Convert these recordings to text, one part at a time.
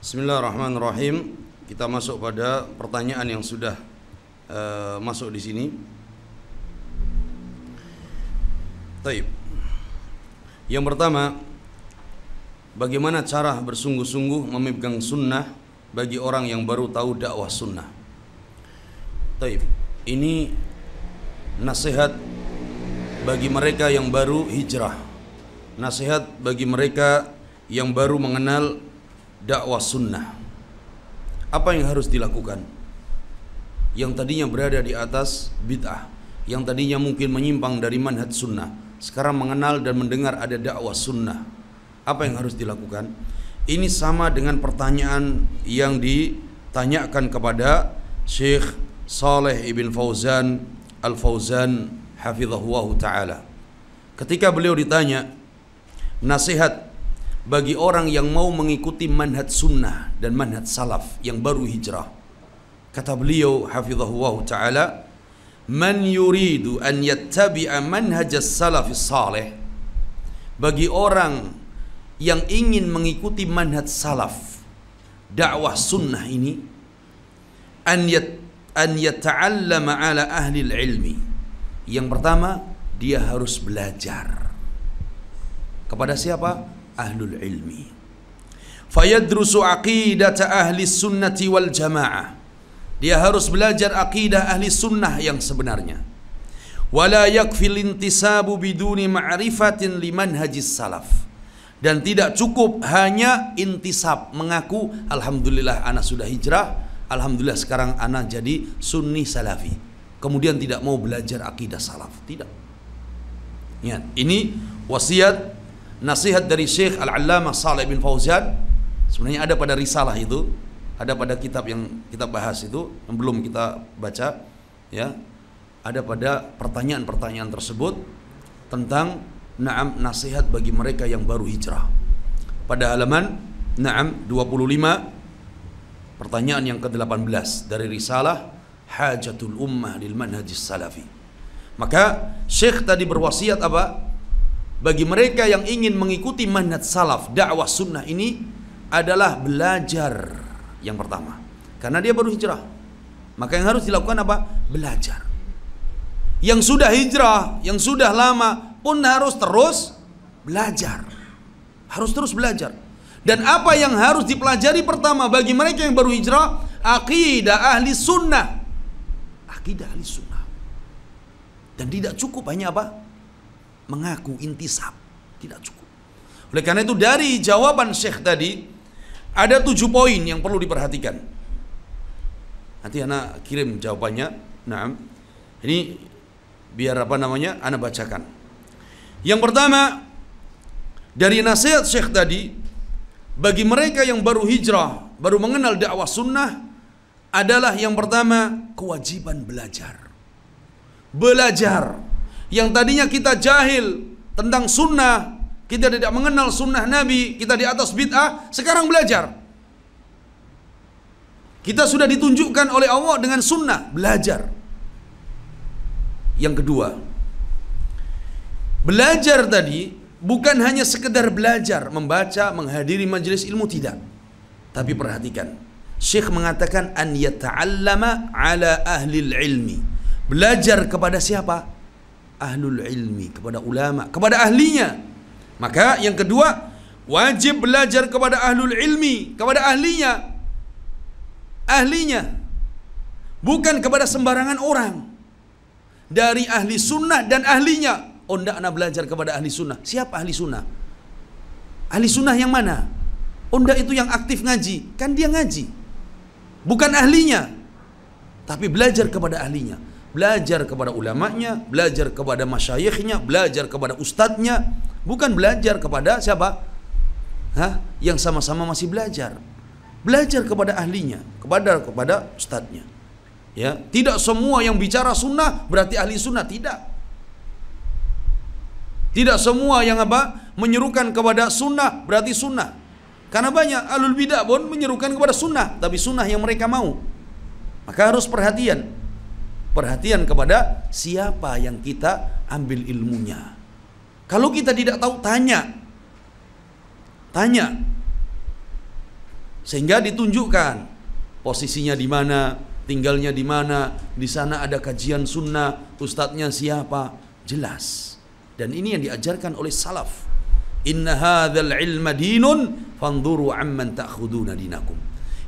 Bismillahirrahmanirrahim. Kita masuk pada pertanyaan yang sudah uh, masuk di sini. Taib. Yang pertama, bagaimana cara bersungguh-sungguh memegang sunnah bagi orang yang baru tahu dakwah sunnah? Taib. Ini nasihat bagi mereka yang baru hijrah. Nasihat bagi mereka yang baru mengenal dakwah sunnah apa yang harus dilakukan yang tadinya berada di atas bid'ah yang tadinya mungkin menyimpang dari manhaj sunnah sekarang mengenal dan mendengar ada dakwah sunnah apa yang harus dilakukan ini sama dengan pertanyaan yang ditanyakan kepada Syekh Saleh Ibn Fauzan Al-Fauzan Hafizahullah Ta'ala ketika beliau ditanya nasihat bagi orang yang mau mengikuti manhaj sunnah dan manhaj salaf yang baru hijrah. Kata beliau hafizahullah taala, "Man yuridu an yattabi'a manhaj salaf salih" Bagi orang yang ingin mengikuti manhaj salaf dakwah sunnah ini an yat an yata'allama ala ahli ilmi yang pertama dia harus belajar kepada siapa ahlul ilmi fayadrusu aqidat ahli sunnati wal jamaah dia harus belajar aqidah ahli sunnah yang sebenarnya wala yakfil intisabu biduni ma'rifatin hajis salaf dan tidak cukup hanya intisab mengaku alhamdulillah anak sudah hijrah alhamdulillah sekarang anak jadi sunni salafi kemudian tidak mau belajar akidah salaf tidak ya ini wasiat nasihat dari Syekh Al-Allamah Saleh bin Fauzan sebenarnya ada pada risalah itu, ada pada kitab yang kita bahas itu yang belum kita baca ya. Ada pada pertanyaan-pertanyaan tersebut tentang na'am nasihat bagi mereka yang baru hijrah. Pada halaman na'am 25 pertanyaan yang ke-18 dari risalah Hajatul Ummah lil Manhajis Salafi. Maka Syekh tadi berwasiat apa? bagi mereka yang ingin mengikuti manhaj salaf dakwah sunnah ini adalah belajar yang pertama karena dia baru hijrah maka yang harus dilakukan apa belajar yang sudah hijrah yang sudah lama pun harus terus belajar harus terus belajar dan apa yang harus dipelajari pertama bagi mereka yang baru hijrah aqidah ahli sunnah aqidah ahli sunnah dan tidak cukup hanya apa mengaku intisab. Tidak cukup. Oleh karena itu dari jawaban Syekh tadi ada tujuh poin yang perlu diperhatikan. Nanti anak kirim jawabannya. Nah, ini biar apa namanya anak bacakan. Yang pertama dari nasihat Syekh tadi bagi mereka yang baru hijrah, baru mengenal dakwah sunnah adalah yang pertama kewajiban belajar. Belajar yang tadinya kita jahil tentang sunnah, kita tidak mengenal sunnah Nabi, kita di atas bid'ah, sekarang belajar. Kita sudah ditunjukkan oleh Allah dengan sunnah, belajar. Yang kedua, belajar tadi bukan hanya sekedar belajar, membaca, menghadiri majelis ilmu, tidak. Tapi perhatikan, Syekh mengatakan an yata'allama ala ahli ilmi. Belajar kepada siapa? ahlul ilmi, kepada ulama, kepada ahlinya. Maka yang kedua, wajib belajar kepada ahlul ilmi, kepada ahlinya. Ahlinya. Bukan kepada sembarangan orang. Dari ahli sunnah dan ahlinya. Oh, tidak anak belajar kepada ahli sunnah. Siapa ahli sunnah? Ahli sunnah yang mana? Onda oh, itu yang aktif ngaji, kan dia ngaji. Bukan ahlinya, tapi belajar kepada ahlinya belajar kepada ulamanya, belajar kepada masyayikhnya, belajar kepada ustadznya, bukan belajar kepada siapa? Hah? Yang sama-sama masih belajar. Belajar kepada ahlinya, kepada kepada ustadznya. Ya, tidak semua yang bicara sunnah berarti ahli sunnah, tidak. Tidak semua yang apa? menyerukan kepada sunnah berarti sunnah. Karena banyak alul bidah pun menyerukan kepada sunnah, tapi sunnah yang mereka mau. Maka harus perhatian perhatian kepada siapa yang kita ambil ilmunya. Kalau kita tidak tahu tanya. Tanya. Sehingga ditunjukkan posisinya di mana, tinggalnya di mana, di sana ada kajian sunnah, ustadznya siapa, jelas. Dan ini yang diajarkan oleh salaf. Inna hadzal ilma dinun fanzuru amman ta'khuduna dinakum.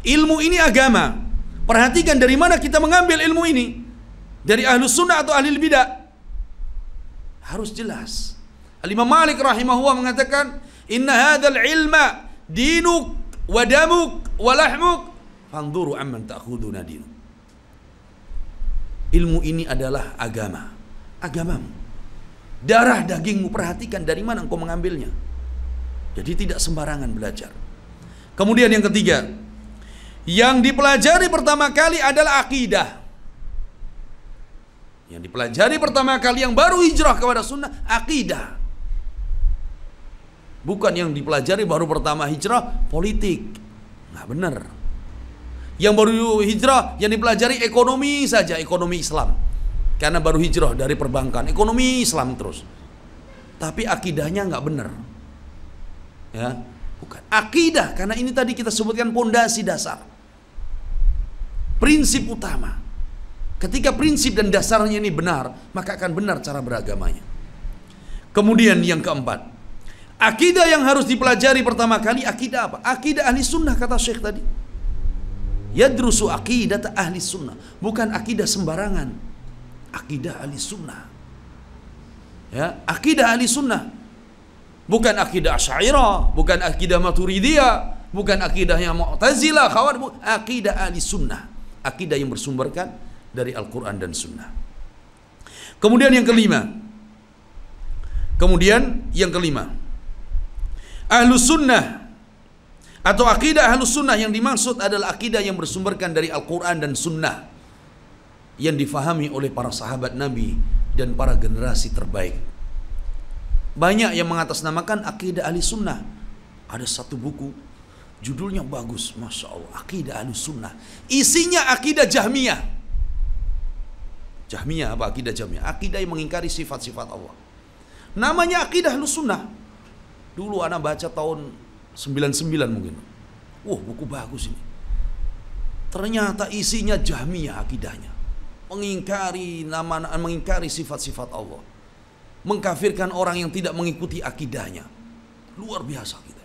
Ilmu ini agama. Perhatikan dari mana kita mengambil ilmu ini dari ahlu sunnah atau ahli bidah harus jelas Alimah imam Malik rahimahullah mengatakan inna hadzal ilma dinuk wa damuk wa lahmuk fanzuru amman ta'khuduna dinuk ilmu ini adalah agama agamamu darah dagingmu perhatikan dari mana engkau mengambilnya jadi tidak sembarangan belajar kemudian yang ketiga yang dipelajari pertama kali adalah akidah yang dipelajari pertama kali yang baru hijrah kepada sunnah akidah. Bukan yang dipelajari baru pertama hijrah politik. Nggak benar. Yang baru hijrah yang dipelajari ekonomi saja, ekonomi Islam. Karena baru hijrah dari perbankan, ekonomi Islam terus. Tapi akidahnya nggak benar. Ya, bukan akidah karena ini tadi kita sebutkan pondasi dasar. Prinsip utama. Ketika prinsip dan dasarnya ini benar, maka akan benar cara beragamanya. Kemudian yang keempat, akidah yang harus dipelajari pertama kali akidah apa? Akidah ahli sunnah kata Syekh tadi. Ya Yadrusu akidah ahli sunnah, bukan akidah sembarangan. Akidah ahli sunnah. Ya, akidah ahli sunnah. Bukan akidah Asy'ariyah, bukan akidah Maturidiyah, bukan akidah mau Mu'tazilah, kawan. akidah ahli sunnah. Akidah yang bersumberkan dari Al-Quran dan Sunnah. Kemudian yang kelima, kemudian yang kelima, ahlu sunnah atau akidah ahlu sunnah yang dimaksud adalah akidah yang bersumberkan dari Al-Quran dan Sunnah yang difahami oleh para sahabat Nabi dan para generasi terbaik. Banyak yang mengatasnamakan akidah ahli sunnah. Ada satu buku judulnya bagus, masya Allah, akidah ahli sunnah. Isinya akidah jahmiyah Jahmiyah apa akidah Jahmiyah? Akidah yang mengingkari sifat-sifat Allah. Namanya akidah sunnah. Dulu anak baca tahun 99 mungkin. Wah, buku bagus ini. Ternyata isinya Jahmiyah akidahnya. Mengingkari nama mengingkari sifat-sifat Allah. Mengkafirkan orang yang tidak mengikuti akidahnya. Luar biasa kita.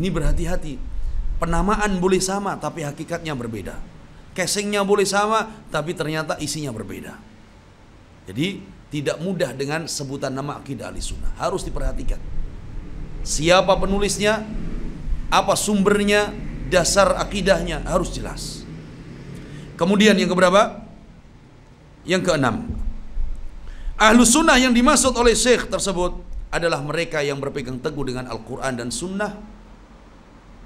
Ini berhati-hati. Penamaan boleh sama tapi hakikatnya berbeda casingnya boleh sama, tapi ternyata isinya berbeda. Jadi tidak mudah dengan sebutan nama akidah ahli sunnah. Harus diperhatikan. Siapa penulisnya, apa sumbernya, dasar akidahnya harus jelas. Kemudian yang keberapa? Yang keenam. Ahlu sunnah yang dimaksud oleh syekh tersebut adalah mereka yang berpegang teguh dengan Al-Quran dan sunnah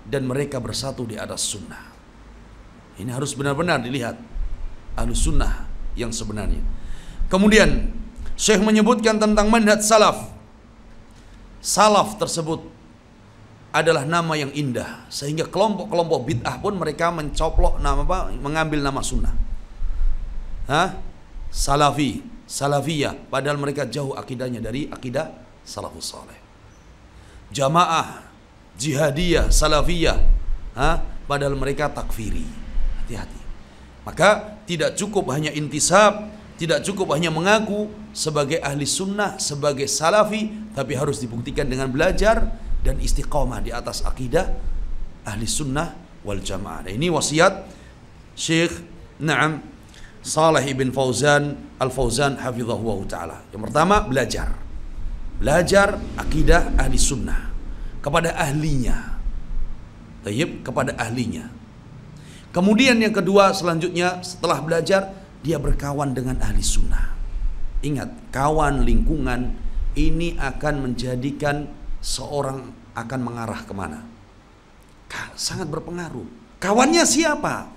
dan mereka bersatu di atas sunnah. Ini harus benar-benar dilihat Ahlu sunnah yang sebenarnya Kemudian Syekh menyebutkan tentang manhaj salaf Salaf tersebut adalah nama yang indah sehingga kelompok-kelompok bid'ah pun mereka mencoplok nama apa mengambil nama sunnah. Hah? Salafi, salafiyah padahal mereka jauh akidahnya dari akidah salafus saleh. Jamaah jihadiyah salafiyah, hah? padahal mereka takfiri. Hati-hati. Maka tidak cukup hanya intisab, tidak cukup hanya mengaku sebagai ahli sunnah, sebagai salafi, tapi harus dibuktikan dengan belajar dan istiqomah di atas akidah ahli sunnah wal jamaah. Nah, ini wasiat Syekh Naam Salih ibn Fauzan Al Fauzan hafizahullah taala. Yang pertama belajar. Belajar akidah ahli sunnah kepada ahlinya. Tayyib kepada ahlinya. Kemudian yang kedua selanjutnya setelah belajar dia berkawan dengan ahli sunnah. Ingat, kawan lingkungan ini akan menjadikan seorang akan mengarah kemana. Sangat berpengaruh. Kawannya siapa?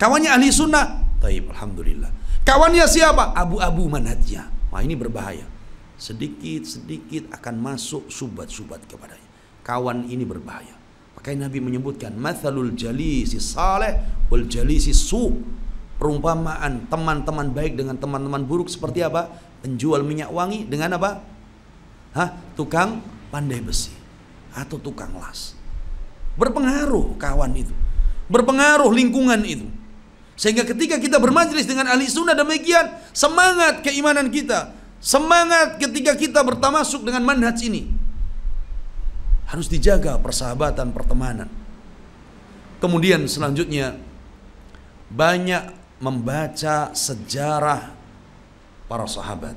Kawannya ahli sunnah. Taib, Alhamdulillah. Kawannya siapa? Abu-abu manhajnya. Wah ini berbahaya. Sedikit-sedikit akan masuk subat-subat kepadanya. Kawan ini berbahaya. Makanya Nabi menyebutkan mathalul jalisi saleh wal jalisi su. Perumpamaan teman-teman baik dengan teman-teman buruk seperti apa? Penjual minyak wangi dengan apa? Hah? Tukang pandai besi atau tukang las. Berpengaruh kawan itu. Berpengaruh lingkungan itu. Sehingga ketika kita bermajlis dengan ahli sunnah demikian, semangat keimanan kita. Semangat ketika kita bertamasuk dengan manhaj ini harus dijaga persahabatan, pertemanan. Kemudian selanjutnya banyak membaca sejarah para sahabat,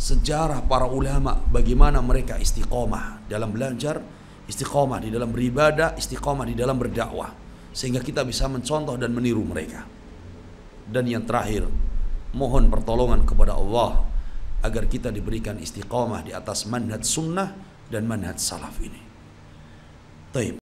sejarah para ulama, bagaimana mereka istiqomah dalam belajar, istiqomah di dalam beribadah, istiqomah di dalam berdakwah, sehingga kita bisa mencontoh dan meniru mereka. Dan yang terakhir, mohon pertolongan kepada Allah agar kita diberikan istiqomah di atas manhaj sunnah dan manhaj salaf ini. طيب